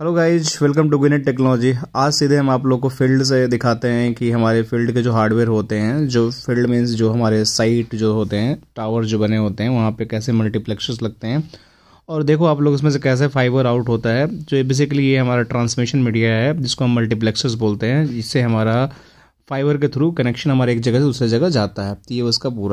hello guys welcome to Gwinnett technology आज सीधे हम आप लोग को फील्ड से दिखाते हैं कि हमारे फील्ड के जो हार्डवेयर होते हैं जो फील्ड मीन्स जो हमारे साइट जो होते हैं टावर जो बने होते हैं वहाँ पे कैसे मल्टीप्लेक्सर्स लगते हैं और देखो आप लोग इसमें से कैसे फाइबर आउट होता है जो बेसिकली ये हमारा ट्रांसमिशन मीडिया है जिसको हम मल्टीप्लेक्सर्स बोलते हैं जिससे हमारा फाइबर के थ्रू कनेक्शन हमारे एक जगह से दूसरी जगह जाता है तो ये उसका पूरा